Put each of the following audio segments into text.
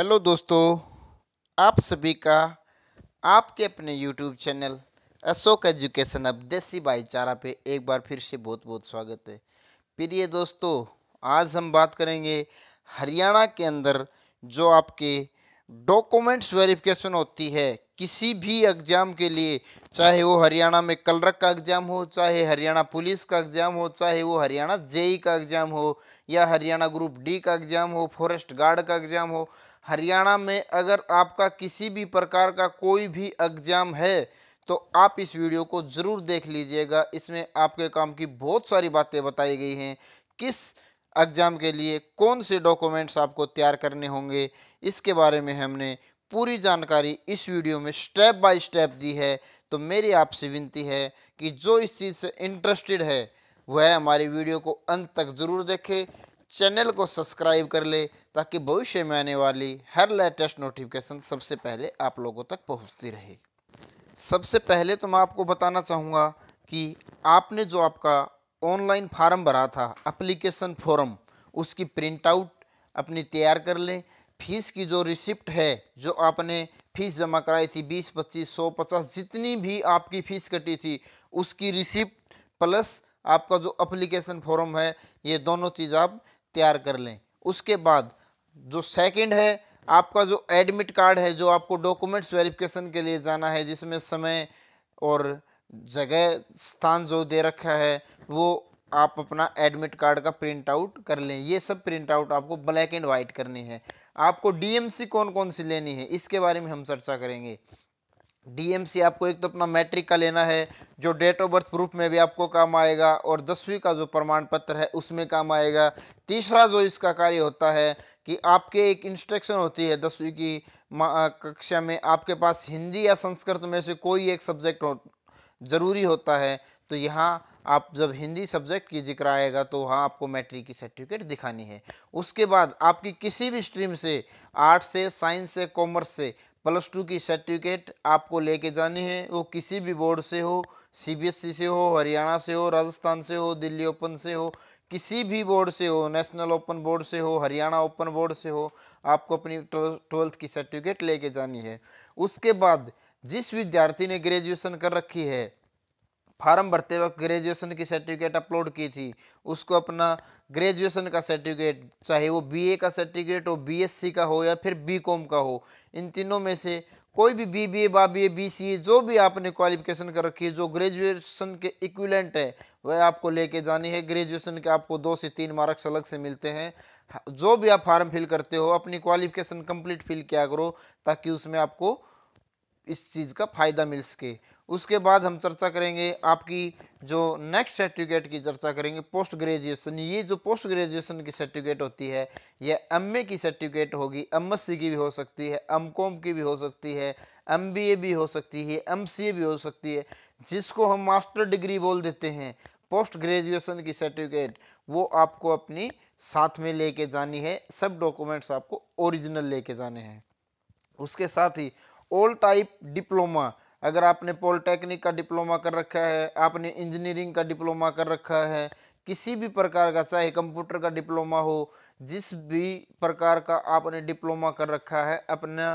hello दोस्तों आप सभी का आपके अपने यूट्यूब चैनल अशोक एजुकेशन अब देसी भाईचारा पे एक बार फिर से बहुत बहुत स्वागत है प्रिय दोस्तों आज हम बात करेंगे हरियाणा के अंदर जो आपके डॉक्यूमेंट्स वेरिफिकेशन होती है किसी भी एग्ज़ाम के लिए चाहे वो हरियाणा में कलरक का एग्ज़ाम हो चाहे हरियाणा पुलिस का एग्ज़ाम हो चाहे वो हरियाणा जेई का एग्ज़ाम हो या हरियाणा ग्रुप डी का एग्ज़ाम हो फॉरेस्ट गार्ड का एग्ज़ाम हो हरियाणा में अगर आपका किसी भी प्रकार का कोई भी एग्ज़ाम है तो आप इस वीडियो को ज़रूर देख लीजिएगा इसमें आपके काम की बहुत सारी बातें बताई गई हैं किस एग्ज़ाम के लिए कौन से डॉक्यूमेंट्स आपको तैयार करने होंगे इसके बारे में हमने पूरी जानकारी इस वीडियो में स्टेप बाय स्टेप दी है तो मेरी आपसे विनती है कि जो इस चीज़ से इंटरेस्टेड है वह हमारी वीडियो को अंत तक ज़रूर देखे चैनल को सब्सक्राइब कर ले ताकि भविष्य में आने वाली हर लेटेस्ट नोटिफिकेशन सबसे पहले आप लोगों तक पहुंचती रहे सबसे पहले तो मैं आपको बताना चाहूँगा कि आपने जो आपका ऑनलाइन फार्म भरा था अप्लीकेशन फॉर्म उसकी प्रिंट आउट अपनी तैयार कर लें फीस की जो रिसिप्ट है जो आपने फीस जमा कराई थी बीस पच्चीस सौ पचास जितनी भी आपकी फ़ीस कटी थी उसकी रिसिप्ट प्लस आपका जो अप्लीकेशन फॉर्म है ये दोनों चीज़ आप तैयार कर लें उसके बाद जो सेकंड है आपका जो एडमिट कार्ड है जो आपको डॉक्यूमेंट्स वेरिफिकेशन के लिए जाना है जिसमें समय और जगह स्थान जो दे रखा है वो आप अपना एडमिट कार्ड का प्रिंट आउट कर लें ये सब प्रिंट आउट आपको ब्लैक एंड वाइट करनी है आपको डीएमसी कौन कौन सी लेनी है इसके बारे में हम चर्चा करेंगे डीएम आपको एक तो अपना मैट्रिक का लेना है जो डेट ऑफ बर्थ प्रूफ में भी आपको काम आएगा और दसवीं का जो प्रमाण पत्र है उसमें काम आएगा तीसरा जो इसका कार्य होता है कि आपके एक इंस्ट्रक्शन होती है दसवीं की कक्षा में आपके पास हिंदी या संस्कृत में से कोई एक सब्जेक्ट हो ज़रूरी होता है तो यहाँ आप जब हिंदी सब्जेक्ट की जिक्र आएगा तो वहाँ आपको मैट्रिक की सर्टिफिकेट दिखानी है उसके बाद आपकी किसी भी स्ट्रीम से आर्ट्स से साइंस से कॉमर्स से प्लस टू की सर्टिफिकेट आपको लेके जानी है वो किसी भी बोर्ड से हो सीबीएसई e से हो हरियाणा से हो राजस्थान से हो दिल्ली ओपन से हो किसी भी बोर्ड से हो नेशनल ओपन बोर्ड से हो हरियाणा ओपन बोर्ड से हो आपको अपनी ट्वेल्थ की सर्टिफिकेट लेके जानी है उसके बाद जिस विद्यार्थी ने ग्रेजुएशन कर रखी है फार्म भरते वक्त ग्रेजुएशन की सर्टिफिकेट अपलोड की थी उसको अपना ग्रेजुएशन का सर्टिफिकेट चाहे वो बीए का सर्टिफिकेट हो बीएससी का हो या फिर बीकॉम का हो इन तीनों में से कोई भी बी बी ए बा बी ए बी सी ए जो भी आपने क्वालिफिकेशन कर रखी है जो ग्रेजुएशन के इक्विलेंट है वह आपको लेके जानी है ग्रेजुएशन के आपको दो से तीन मार्क्स अलग से मिलते हैं हाँ, जो भी आप फार्म फिल करते हो अपनी क्वालिफिकेशन कम्प्लीट फिल किया करो ताकि उसमें आपको इस चीज़ का फ़ायदा मिल सके उसके बाद हम चर्चा करेंगे आपकी जो नेक्स्ट सर्टिफिकेट की चर्चा करेंगे पोस्ट ग्रेजुएशन ये जो पोस्ट ग्रेजुएशन की सर्टिफिकेट होती है यह एमए की सर्टिफिकेट होगी एमएससी की भी हो सकती है एमकॉम की भी हो सकती है एमबीए भी हो सकती है एमसीए भी हो सकती है जिसको हम मास्टर डिग्री बोल देते हैं पोस्ट ग्रेजुएशन की सर्टिफिकेट वो आपको अपनी साथ में लेके जानी है सब डॉक्यूमेंट्स आपको ओरिजिनल लेके जाने हैं उसके साथ ही ऑल टाइप डिप्लोमा अगर आपने पॉलिटेक्निक का डिप्लोमा कर रखा है आपने इंजीनियरिंग का डिप्लोमा कर रखा है किसी भी प्रकार का चाहे कंप्यूटर का डिप्लोमा हो जिस भी प्रकार का आपने डिप्लोमा कर रखा है अपना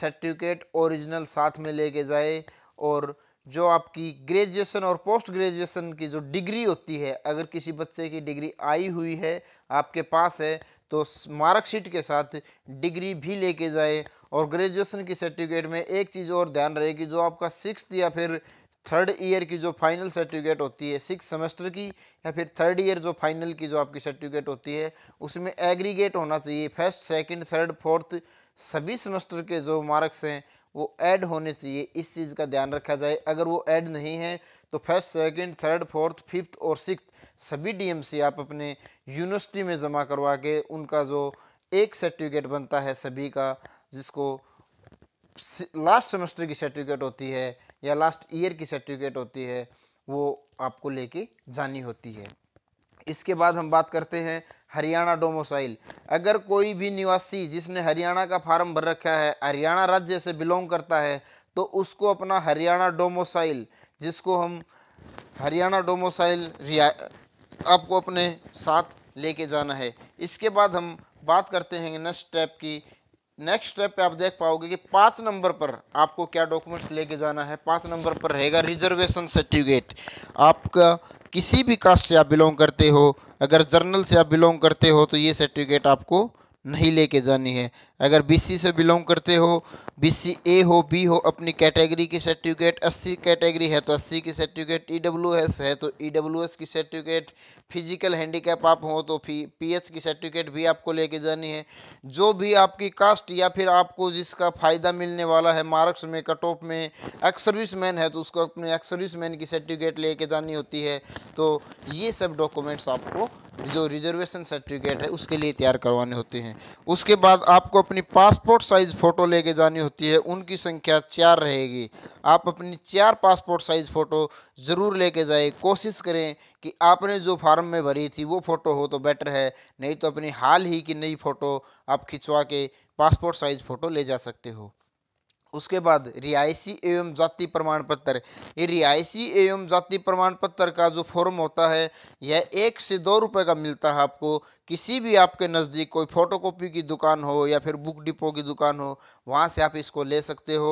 सर्टिफिकेट ओरिजिनल साथ में लेके जाए और जो आपकी ग्रेजुएशन और पोस्ट ग्रेजुएशन की जो डिग्री होती है अगर किसी बच्चे की डिग्री आई हुई है आपके पास है तो मार्कशीट के साथ डिग्री भी लेके जाए और ग्रेजुएशन की सर्टिफिकेट में एक चीज़ और ध्यान रहेगी जो आपका सिक्स या फिर थर्ड ईयर की जो फाइनल सर्टिफिकेट होती है सिक्स सेमेस्टर की या फिर थर्ड ईयर जो फाइनल की जो आपकी सर्टिफिकेट होती है उसमें एग्रीगेट होना चाहिए फर्स्ट सेकंड थर्ड फोर्थ सभी सेमेस्टर के जो मार्क्स हैं वो ऐड होने चाहिए इस चीज़ का ध्यान रखा जाए अगर वो ऐड नहीं है तो first second third fourth fifth और सिक्स सभी डी आप अपने यूनिवर्सिटी में जमा करवा के उनका जो एक सर्टिफिकेट बनता है सभी का जिसको लास्ट सेमेस्टर की सर्टिफिकेट होती है या लास्ट ईयर की सर्टिफिकेट होती है वो आपको लेके जानी होती है इसके बाद हम बात करते हैं हरियाणा डोमोसाइल अगर कोई भी निवासी जिसने हरियाणा का फार्म भर रखा है हरियाणा राज्य से बिलोंग करता है तो उसको अपना हरियाणा डोमोसाइल जिसको हम हरियाणा डोमोसाइल रिया आपको अपने साथ लेके जाना है इसके बाद हम बात करते हैं नेक्स्ट स्टेप की नेक्स्ट स्टेप पे आप देख पाओगे कि पाँच नंबर पर आपको क्या डॉक्यूमेंट्स लेके जाना है पाँच नंबर पर रहेगा रिजर्वेशन सर्टिफिकेट आपका किसी भी कास्ट से आप बिलोंग करते हो अगर जर्नल से आप बिलोंग करते हो तो ये सर्टिफिकेट आपको नहीं लेके जानी है अगर बीसी से बिलोंग करते हो बीसी ए हो बी हो अपनी कैटेगरी की सर्टिफिकेट 80 कैटेगरी है तो 80 की सर्टिफिकेट ईडब्ल्यूएस e है तो ईडब्ल्यूएस e की सर्टिफिकेट फिजिकल हैंडीकैप आप हो तो फी पीएच की सर्टिफिकेट भी आपको लेके जानी है जो भी आपकी कास्ट या फिर आपको जिसका फ़ायदा मिलने वाला है मार्क्स में कट ऑफ में एक्सर्विस सर्विस मैन है तो उसको अपने एक्सर्विस सर्विस मैन की सर्टिफिकेट लेके जानी होती है तो ये सब डॉक्यूमेंट्स आपको जो रिजर्वेशन सर्टिफिकेट है उसके लिए तैयार करवाने होते हैं उसके बाद आपको अपनी पासपोर्ट साइज़ फ़ोटो लेके जानी होती है उनकी संख्या चार रहेगी आप अपनी चार पासपोर्ट साइज़ फ़ोटो ज़रूर लेके जाए कोशिश करें कि आपने जो फार्म में भरी थी वो फ़ोटो हो तो बेटर है नहीं तो अपनी हाल ही की नई फ़ोटो आप खिंचवा के पासपोर्ट साइज़ फ़ोटो ले जा सकते हो उसके बाद रिहायशी एवं जाति प्रमाण पत्र ये रिहायशी एवं जाति प्रमाण पत्र का जो फॉर्म होता है यह एक से दो रुपए का मिलता है आपको किसी भी आपके नज़दीक कोई फोटोकॉपी की दुकान हो या फिर बुक डिपो की दुकान हो वहाँ से आप इसको ले सकते हो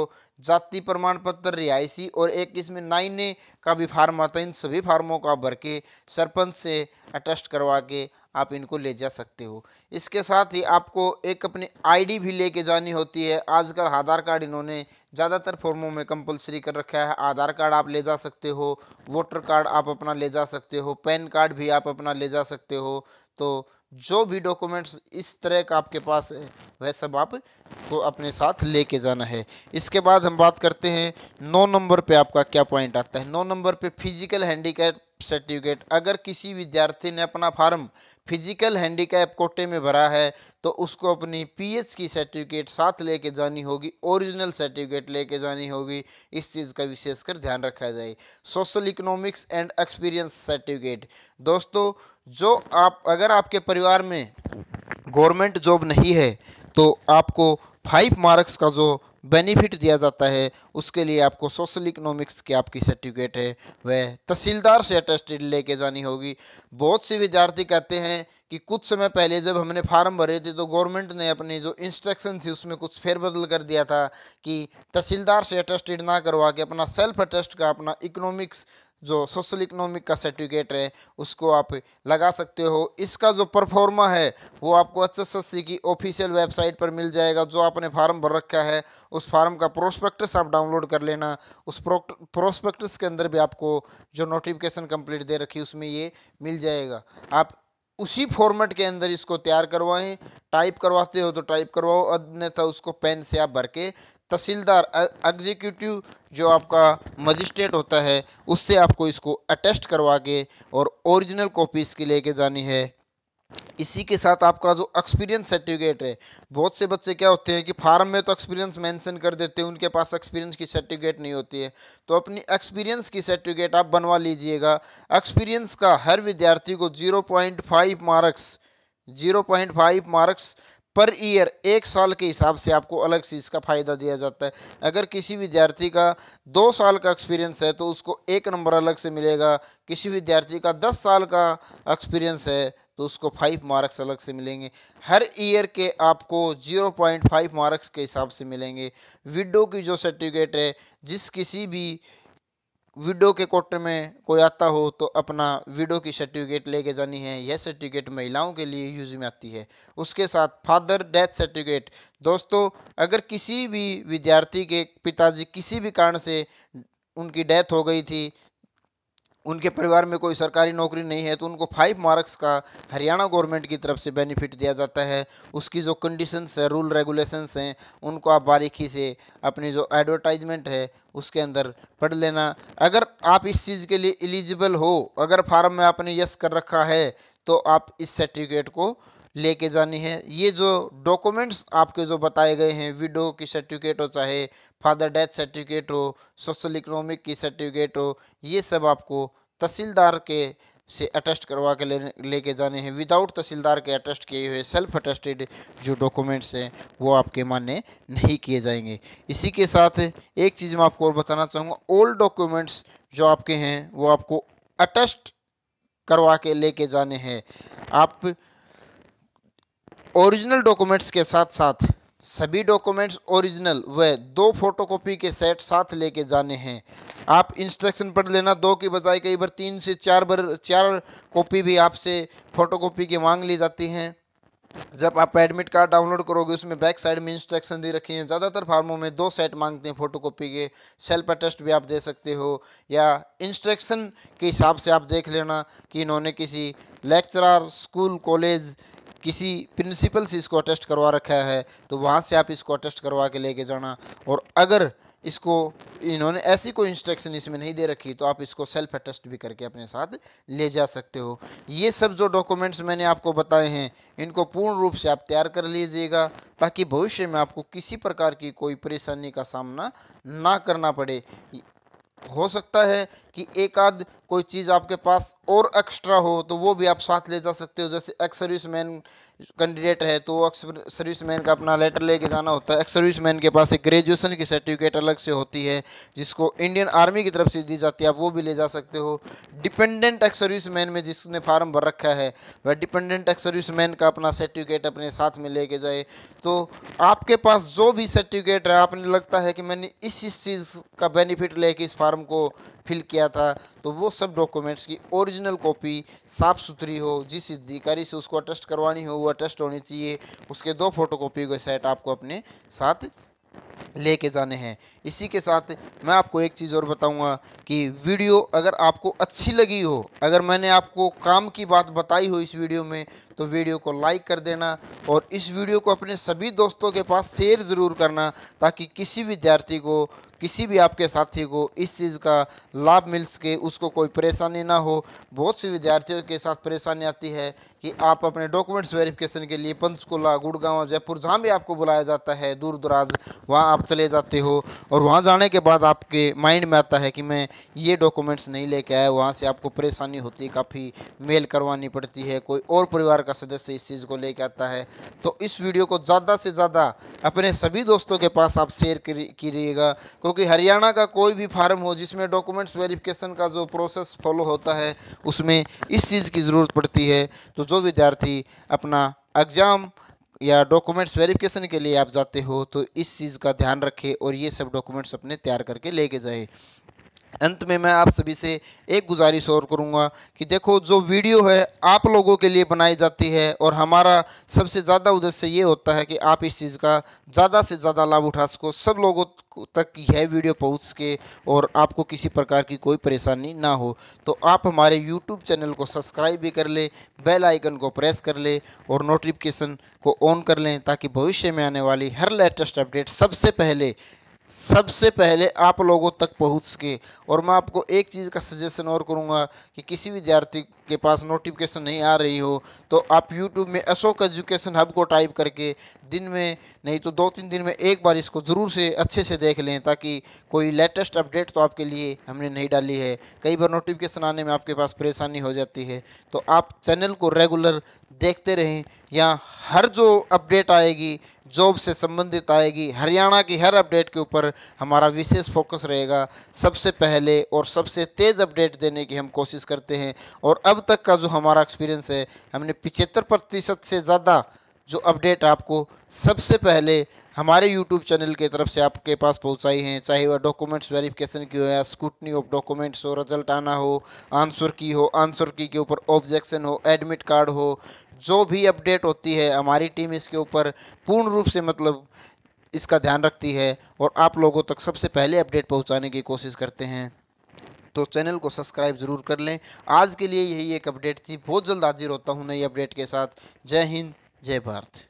जाति प्रमाण पत्र रिहायशी और एक इसमें नाइन का भी फार्म आता है इन सभी फार्मों का भर के सरपंच से अटेस्ट करवा के आप इनको ले जा सकते हो इसके साथ ही आपको एक अपनी आईडी भी लेके जानी होती है आजकल आधार कार्ड इन्होंने ज़्यादातर फॉर्मों में कंपलसरी कर रखा है आधार कार्ड आप ले जा सकते हो वोटर कार्ड आप अपना ले जा सकते हो पैन कार्ड भी आप अपना ले जा सकते हो तो जो भी डॉक्यूमेंट्स इस तरह का आपके पास है वह सब आप को अपने साथ लेके जाना है इसके बाद हम बात करते हैं नौ नंबर पे आपका क्या पॉइंट आता है नौ नंबर पे फिजिकल हैंडीकैप सर्टिफिकेट अगर किसी विद्यार्थी ने अपना फार्म फिजिकल हैंडीकैप कोटे में भरा है तो उसको अपनी पीएच की सर्टिफिकेट साथ लेके जानी होगी ओरिजिनल सर्टिफिकेट लेके जानी होगी इस चीज़ का विशेषकर ध्यान रखा जाए social economics and experience certificate दोस्तों जो आप अगर आपके परिवार में गवर्नमेंट जॉब नहीं है तो आपको फाइव मार्क्स का जो बेनिफिट दिया जाता है उसके लिए आपको सोशल इकोनॉमिक्स की आपकी सर्टिफिकेट है वह तहसीलदार से अटेस्टेड लेके जानी होगी बहुत से विद्यार्थी कहते हैं कि कुछ समय पहले जब हमने फार्म भरे थे तो गवर्नमेंट ने अपनी जो इंस्ट्रक्शन थी उसमें कुछ फेरबदल कर दिया था कि तहसीलदार से अटेस्टेड ना करवा के अपना सेल्फ अटेस्ट का अपना इकोनॉमिक्स जो सोशल इकोनॉमिक का सर्टिफिकेट है उसको आप लगा सकते हो इसका जो परफॉर्मा है वो आपको एच एस की ऑफिशियल वेबसाइट पर मिल जाएगा जो आपने फार्म भर रखा है उस फार्म का प्रोस्पेक्टस आप डाउनलोड कर लेना उस प्रोस्पेक्टस के अंदर भी आपको जो नोटिफिकेशन कंप्लीट दे रखी उसमें ये मिल जाएगा आप उसी फॉर्मेट के अंदर इसको तैयार करवाएं टाइप करवाते हो तो टाइप करवाओ अन्यथा उसको पेन से आप भर के तहसीलदार एग्जीक्यूटिव जो आपका मजिस्ट्रेट होता है उससे आपको इसको अटेस्ट करवा के और ओरिजिनल कॉपी इसकी लेके जानी है इसी के साथ आपका जो एक्सपीरियंस सर्टिफिकेट है बहुत से बच्चे क्या होते हैं कि फार्म में तो एक्सपीरियंस मेंशन कर देते हैं उनके पास एक्सपीरियंस की सर्टिफिकेट नहीं होती है तो अपनी एक्सपीरियंस की सर्टिफिकेट आप बनवा लीजिएगा एक्सपीरियंस का हर विद्यार्थी को zero point five marks zero point five marks per year एक साल के हिसाब से आपको अलग से इसका फ़ायदा दिया जाता है अगर किसी विद्यार्थी का दो साल का एक्सपीरियंस है तो उसको एक नंबर अलग से मिलेगा किसी विद्यार्थी का दस साल का एक्सपीरियंस है तो उसको फाइव मार्क्स अलग से मिलेंगे हर ईयर के आपको जीरो पॉइंट फाइव मार्क्स के हिसाब से मिलेंगे विडो की जो सर्टिफिकेट है जिस किसी भी विडो के कोटे में कोई आता हो तो अपना विडो की सर्टिफिकेट लेके जानी है यह सर्टिफिकेट महिलाओं के लिए यूज में आती है उसके साथ फादर डेथ सर्टिफिकेट दोस्तों अगर किसी भी विद्यार्थी के पिताजी किसी भी कारण से उनकी डेथ हो गई थी उनके परिवार में कोई सरकारी नौकरी नहीं है तो उनको फाइव मार्क्स का हरियाणा गवर्नमेंट की तरफ से बेनिफिट दिया जाता है उसकी जो कंडीशंस है रूल रेगुलेशंस हैं उनको आप बारीकी से अपनी जो एडवर्टाइजमेंट है उसके अंदर पढ़ लेना अगर आप इस चीज़ के लिए एलिजिबल हो अगर फार्म में आपने यस कर रखा है तो आप इस सर्टिफिकेट को लेके जानी है ये जो डॉक्यूमेंट्स आपके जो बताए गए हैं विडो की सर्टिफिकेट हो चाहे फादर डेथ सर्टिफिकेट हो सोशल इकोनॉमिक की सर्टिफिकेट हो ये सब आपको तहसीलदार के से अटेस्ट करवा के ले लेके जाने हैं विदाउट तहसीलदार के अटेस्ट किए हुए सेल्फ अटेस्टेड जो डॉक्यूमेंट्स हैं वो आपके मान्य नहीं किए जाएंगे इसी के साथ एक चीज़ मैं आपको और बताना चाहूँगा ओल्ड डॉक्यूमेंट्स जो आपके हैं वो आपको अटेस्ट करवा के लेके जाने हैं आप ओरिजिनल डॉक्यूमेंट्स के साथ साथ सभी डॉक्यूमेंट्स ओरिजिनल व दो फोटोकॉपी के सेट साथ लेके जाने हैं आप इंस्ट्रक्शन पढ़ लेना दो की बजाय कई बार तीन से चार बार चार कॉपी भी आपसे फोटोकॉपी की मांग ली जाती हैं जब आप एडमिट कार्ड डाउनलोड करोगे उसमें बैक साइड में इंस्ट्रक्शन दे रखी हैं ज़्यादातर फार्मों में दो सेट मांगते हैं फोटोकॉपी के सेल्फ अटेस्ट भी आप दे सकते हो या इंस्ट्रक्शन के हिसाब से आप देख लेना कि इन्होंने किसी लेक्चरर स्कूल कॉलेज किसी प्रिंसिपल से इसको अटेस्ट करवा रखा है तो वहाँ से आप इसको अटेस्ट करवा के लेके जाना और अगर इसको इन्होंने ऐसी कोई इंस्ट्रक्शन इसमें नहीं दे रखी तो आप इसको सेल्फ अटेस्ट भी करके अपने साथ ले जा सकते हो ये सब जो डॉक्यूमेंट्स मैंने आपको बताए हैं इनको पूर्ण रूप से आप तैयार कर लीजिएगा ताकि भविष्य में आपको किसी प्रकार की कोई परेशानी का सामना ना करना पड़े हो सकता है कि एक आध कोई चीज़ आपके पास और एक्स्ट्रा हो तो वो भी आप साथ ले जा सकते हो जैसे एक्सरिस मैन कैंडिडेट है तो वो सर्विस मैन का अपना लेटर लेके जाना होता है एक्स सर्विस मैन के पास एक ग्रेजुएशन की सर्टिफिकेट अलग से होती है जिसको इंडियन आर्मी की तरफ से दी जाती है आप वो भी ले जा सकते हो डिपेंडेंट एक्स सर्विस मैन में जिसने फार्म भर रखा है वह डिपेंडेंट एक्स सर्विस मैन का अपना सर्टिफिकेट अपने साथ में लेके जाए तो आपके पास जो भी सर्टिफिकेट है आपने लगता है कि मैंने इस इस चीज़ का बेनिफिट लेके इस फार्म को फिल किया था तो वो सब डॉक्यूमेंट्स की ओरिजिनल कॉपी साफ़ सुथरी हो जिस अधिकारी से उसको अटेस्ट करवानी हो टेस्ट होनी चाहिए उसके दो फोटोकॉपी के सेट आपको अपने साथ लेके जाने हैं इसी के साथ मैं आपको एक चीज़ और बताऊंगा कि वीडियो अगर आपको अच्छी लगी हो अगर मैंने आपको काम की बात बताई हो इस वीडियो में तो वीडियो को लाइक कर देना और इस वीडियो को अपने सभी दोस्तों के पास शेयर ज़रूर करना ताकि किसी विद्यार्थी को किसी भी आपके साथी को इस चीज़ का लाभ मिल सके उसको कोई परेशानी ना हो बहुत सी विद्यार्थियों के साथ परेशानी आती है कि आप अपने डॉक्यूमेंट्स वेरिफिकेशन के लिए पंचकूला गुड़गांव जयपुर जहाँ भी आपको बुलाया जाता है दूर दराज वहाँ आप चले जाते हो और वहाँ जाने के बाद आपके माइंड में आता है कि मैं ये डॉक्यूमेंट्स नहीं लेके आया वहाँ से आपको परेशानी होती है काफ़ी मेल करवानी पड़ती है कोई और परिवार का सदस्य इस चीज़ को लेके आता है तो इस वीडियो को ज़्यादा से ज़्यादा अपने सभी दोस्तों के पास आप शेयर करिएगा क्योंकि हरियाणा का कोई भी फार्म हो जिसमें डॉक्यूमेंट्स वेरिफिकेशन का जो प्रोसेस फॉलो होता है उसमें इस चीज़ की ज़रूरत पड़ती है तो जो विद्यार्थी अपना एग्ज़ाम या डॉक्यूमेंट्स वेरिफिकेशन के लिए आप जाते हो तो इस चीज़ का ध्यान रखें और ये सब डॉक्यूमेंट्स अपने तैयार करके लेके जाए अंत में मैं आप सभी से एक गुजारिश और करूँगा कि देखो जो वीडियो है आप लोगों के लिए बनाई जाती है और हमारा सबसे ज़्यादा उद्देश्य ये होता है कि आप इस चीज़ का ज़्यादा से ज़्यादा लाभ उठा सको सब लोगों तक यह वीडियो पहुँच के और आपको किसी प्रकार की कोई परेशानी ना हो तो आप हमारे यूट्यूब चैनल को सब्सक्राइब भी कर ले बेल आइकन को प्रेस कर ले और नोटिफिकेशन को ऑन कर लें ताकि भविष्य में आने वाली हर लेटेस्ट अपडेट सबसे पहले सबसे पहले आप लोगों तक पहुंच सके और मैं आपको एक चीज़ का सजेशन और करूंगा कि किसी विद्यार्थी के पास नोटिफिकेशन नहीं आ रही हो तो आप यूट्यूब में अशोक एजुकेशन हब को टाइप करके दिन में नहीं तो दो तीन दिन में एक बार इसको ज़रूर से अच्छे से देख लें ताकि कोई लेटेस्ट अपडेट तो आपके लिए हमने नहीं डाली है कई बार नोटिफिकेशन आने में आपके पास परेशानी हो जाती है तो आप चैनल को रेगुलर देखते रहें यहाँ हर जो अपडेट आएगी जॉब से संबंधित आएगी हरियाणा की हर अपडेट के ऊपर हमारा विशेष फोकस रहेगा सबसे पहले और सबसे तेज़ अपडेट देने की हम कोशिश करते हैं और अब तक का जो हमारा एक्सपीरियंस है हमने पिचहत्तर प्रतिशत से ज़्यादा जो अपडेट आपको सबसे पहले हमारे YouTube चैनल की तरफ से आपके पास पहुंचाई हैं चाहे वह डॉक्यूमेंट्स वेरिफिकेशन की हो या स्कूटनी ऑफ डॉक्यूमेंट्स हो रिजल्ट आना हो आंसर की हो आंसर की के ऊपर ऑब्जेक्शन हो एडमिट कार्ड हो जो भी अपडेट होती है हमारी टीम इसके ऊपर पूर्ण रूप से मतलब इसका ध्यान रखती है और आप लोगों तक सबसे पहले अपडेट पहुंचाने की कोशिश करते हैं तो चैनल को सब्सक्राइब ज़रूर कर लें आज के लिए यही एक अपडेट थी बहुत जल्द हाजिर होता हूँ नई अपडेट के साथ जय हिंद जय भारत